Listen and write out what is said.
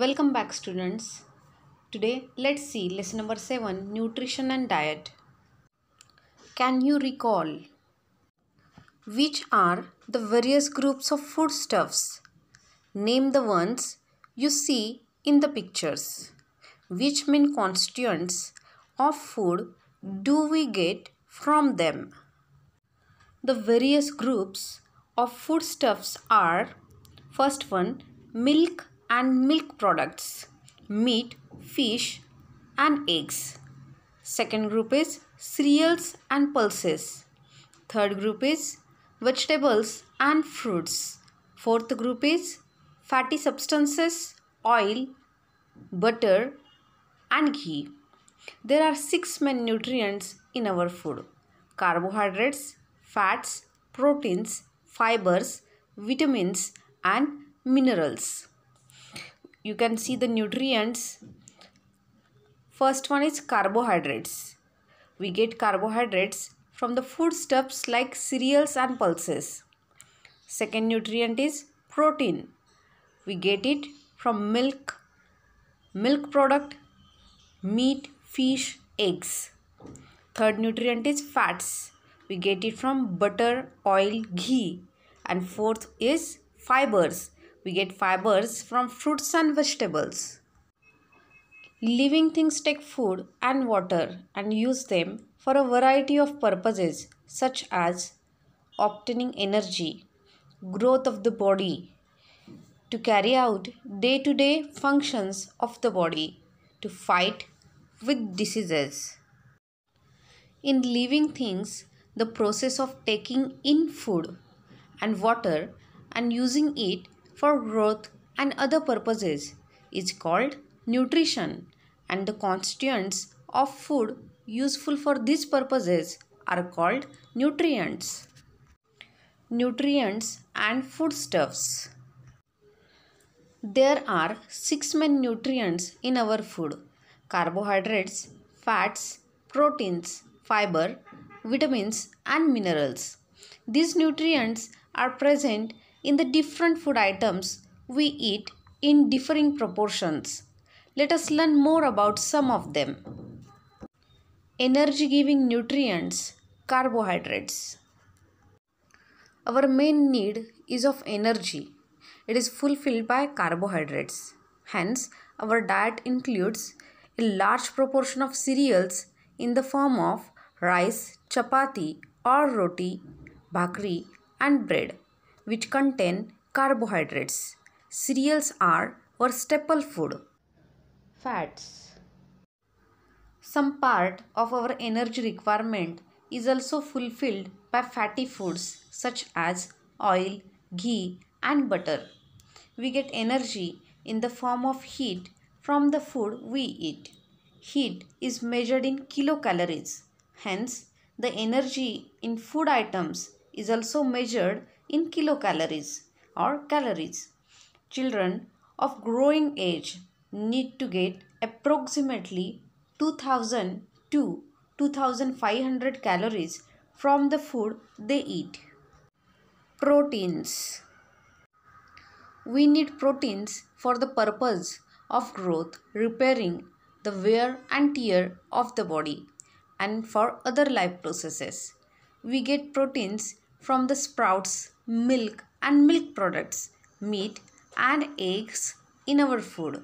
Welcome back students. Today let's see lesson number 7 nutrition and diet. Can you recall which are the various groups of foodstuffs? Name the ones you see in the pictures. Which main constituents of food do we get from them? The various groups of foodstuffs are first one milk and milk products, meat, fish and eggs. Second group is cereals and pulses. Third group is vegetables and fruits. Fourth group is fatty substances, oil, butter and ghee. There are six main nutrients in our food. Carbohydrates, fats, proteins, fibers, vitamins and minerals you can see the nutrients first one is carbohydrates we get carbohydrates from the foodstuffs like cereals and pulses second nutrient is protein we get it from milk milk product meat fish eggs third nutrient is fats we get it from butter oil ghee and fourth is fibers we get fibers from fruits and vegetables. Living things take food and water and use them for a variety of purposes such as obtaining energy, growth of the body, to carry out day to day functions of the body, to fight with diseases. In living things, the process of taking in food and water and using it for growth and other purposes is called nutrition and the constituents of food useful for these purposes are called nutrients. Nutrients and foodstuffs. There are six main nutrients in our food carbohydrates, fats, proteins, fiber, vitamins, and minerals. These nutrients are present in the different food items we eat in differing proportions. Let us learn more about some of them. Energy giving nutrients, carbohydrates. Our main need is of energy. It is fulfilled by carbohydrates. Hence, our diet includes a large proportion of cereals in the form of rice, chapati or roti, bhakri and bread which contain carbohydrates. Cereals are our staple food. Fats Some part of our energy requirement is also fulfilled by fatty foods such as oil, ghee and butter. We get energy in the form of heat from the food we eat. Heat is measured in kilocalories. Hence, the energy in food items is also measured in kilocalories or calories. Children of growing age need to get approximately 2000 to 2500 calories from the food they eat. Proteins We need proteins for the purpose of growth, repairing the wear and tear of the body and for other life processes. We get proteins from the sprouts milk and milk products, meat and eggs in our food.